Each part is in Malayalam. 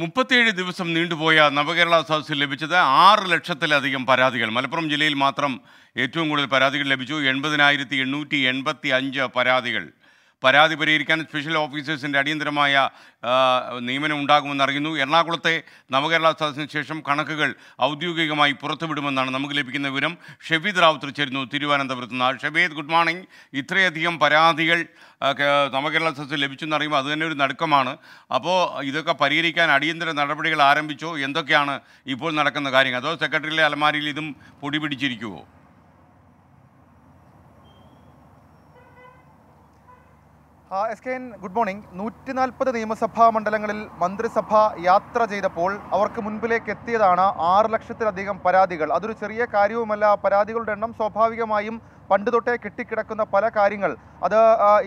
മുപ്പത്തിയേഴ് ദിവസം നീണ്ടുപോയ നവകേരള സദസ്സിൽ ലഭിച്ചത് ആറ് ലക്ഷത്തിലധികം പരാതികൾ മലപ്പുറം ജില്ലയിൽ മാത്രം ഏറ്റവും കൂടുതൽ പരാതികൾ ലഭിച്ചു എൺപതിനായിരത്തി എണ്ണൂറ്റി എൺപത്തി അഞ്ച് പരാതികൾ പരാതി പരിഹരിക്കാൻ സ്പെഷ്യൽ ഓഫീസേഴ്സിൻ്റെ അടിയന്തരമായ നിയമനം ഉണ്ടാകുമെന്ന് അറിയുന്നു എറണാകുളത്തെ നവകേരള സദസ്സിന് ശേഷം കണക്കുകൾ ഔദ്യോഗികമായി പുറത്തുവിടുമെന്നാണ് നമുക്ക് ലഭിക്കുന്ന വിവരം ഷെബീദ് റാവുത്ത് ചേരുന്നു തിരുവനന്തപുരത്ത് നിന്ന് ഷെബീദ് ഗുഡ് മോർണിംഗ് ഇത്രയധികം പരാതികൾ നവകേരള സദസ്സിൽ ലഭിച്ചെന്ന് അറിയുമ്പോൾ അതുതന്നെ ഒരു നടുക്കമാണ് അപ്പോൾ ഇതൊക്കെ പരിഹരിക്കാൻ അടിയന്തര നടപടികൾ ആരംഭിച്ചോ എന്തൊക്കെയാണ് ഇപ്പോൾ നടക്കുന്ന കാര്യങ്ങൾ അതോ സെക്രട്ടറിയിലെ അലമാരിയിൽ ഇതും പൊടി പിടിച്ചിരിക്കുമോ S K N good morning നൂറ്റി നാൽപ്പത് നിയമസഭാ മണ്ഡലങ്ങളിൽ മന്ത്രിസഭ യാത്ര ചെയ്തപ്പോൾ അവർക്ക് മുൻപിലേക്ക് എത്തിയതാണ് ആറ് ലക്ഷത്തിലധികം പരാതികൾ അതൊരു ചെറിയ കാര്യവുമല്ല പരാതികളുടെ എണ്ണം സ്വാഭാവികമായും പണ്ട് തൊട്ടേ കെട്ടിക്കിടക്കുന്ന പല കാര്യങ്ങൾ അത്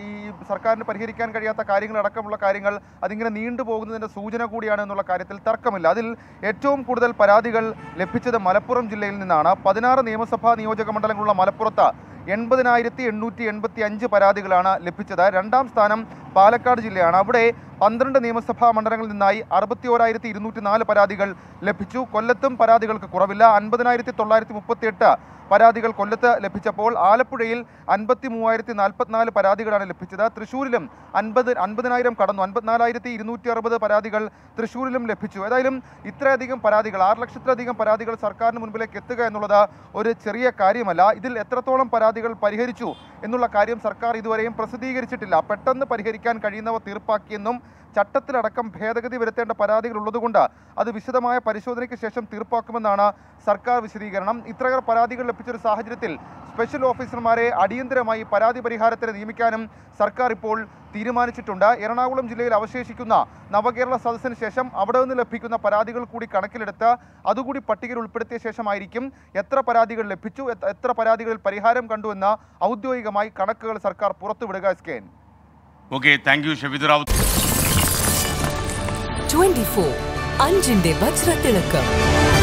ഈ സർക്കാരിന് പരിഹരിക്കാൻ കഴിയാത്ത കാര്യങ്ങളടക്കമുള്ള കാര്യങ്ങൾ അതിങ്ങനെ നീണ്ടുപോകുന്നതിൻ്റെ സൂചന കൂടിയാണ് എന്നുള്ള കാര്യത്തിൽ തർക്കമില്ല അതിൽ ഏറ്റവും കൂടുതൽ പരാതികൾ ലഭിച്ചത് മലപ്പുറം ജില്ലയിൽ നിന്നാണ് പതിനാറ് നിയമസഭാ നിയോജക മണ്ഡലങ്ങളുള്ള മലപ്പുറത്ത് എൺപതിനായിരത്തി എണ്ണൂറ്റി എൺപത്തി അഞ്ച് പരാതികളാണ് ലഭിച്ചത് രണ്ടാം സ്ഥാനം പാലക്കാട് ജില്ലയാണ് അവിടെ പന്ത്രണ്ട് നിയമസഭാ മണ്ഡലങ്ങളിൽ നിന്നായി അറുപത്തി ഓരായിരത്തി ഇരുന്നൂറ്റി നാല് പരാതികൾ ലഭിച്ചു കൊല്ലത്തും പരാതികൾക്ക് കുറവില്ല അൻപതിനായിരത്തി തൊള്ളായിരത്തി എട്ട് പരാതികൾ കൊല്ലത്ത് ലഭിച്ചപ്പോൾ ആലപ്പുഴയിൽ അൻപത്തി മൂവായിരത്തി നാൽപ്പത്തിനാല് പരാതികളാണ് ലഭിച്ചത് തൃശ്ശൂരിലും അൻപത് അൻപതിനായിരം കടന്നു അൻപത്തിനാലായിരത്തി ഇരുന്നൂറ്റി അറുപത് പരാതികൾ തൃശ്ശൂരിലും ലഭിച്ചു ഏതായാലും ഇത്രയധികം പരാതികൾ ആറ് ലക്ഷത്തിലധികം പരാതികൾ സർക്കാരിന് മുൻപിലേക്ക് എത്തുക എന്നുള്ളത് ഒരു ചെറിയ കാര്യമല്ല ഇതിൽ എത്രത്തോളം പരാതികൾ പരിഹരിച്ചു എന്നുള്ള കാര്യം സർക്കാർ ഇതുവരെയും പ്രസിദ്ധീകരിച്ചിട്ടില്ല പെട്ടെന്ന് പരിഹരിക്കാൻ കഴിയുന്നവ തീർപ്പാക്കിയെന്നും ചട്ടത്തിലടക്കം ഭേദഗതി വരുത്തേണ്ട പരാതികൾ ഉള്ളതുകൊണ്ട് അത് വിശദമായ പരിശോധനയ്ക്ക് ശേഷം തീർപ്പാക്കുമെന്നാണ് സർക്കാർ വിശദീകരണം ഇത്രയേറെ പരാതികൾ ലഭിച്ചൊരു സാഹചര്യത്തിൽ സ്പെഷ്യൽ ഓഫീസർമാരെ അടിയന്തരമായി പരാതി പരിഹാരത്തിന് നിയമിക്കാനും സർക്കാർ ഇപ്പോൾ തീരുമാനിച്ചിട്ടുണ്ട് എറണാകുളം ജില്ലയിൽ അവശേഷിക്കുന്ന നവകേരള സദസ്സിന് ശേഷം അവിടെ നിന്ന് ലഭിക്കുന്ന പരാതികൾ കൂടി കണക്കിലെടുത്ത് അതുകൂടി പട്ടികയിൽ ഉൾപ്പെടുത്തിയ ശേഷമായിരിക്കും എത്ര പരാതികൾ ലഭിച്ചു എത്ര പരാതികളിൽ പരിഹാരം കണ്ടുവെന്ന് ഔദ്യോഗികമായി കണക്കുകൾ സർക്കാർ പുറത്തുവിടുക സ്കേൻ ഓക്കെ താങ്ക് യു ഷബിദ് ഫോർ അഞ്ചിന്റെ വജ്രത്തിളക്കം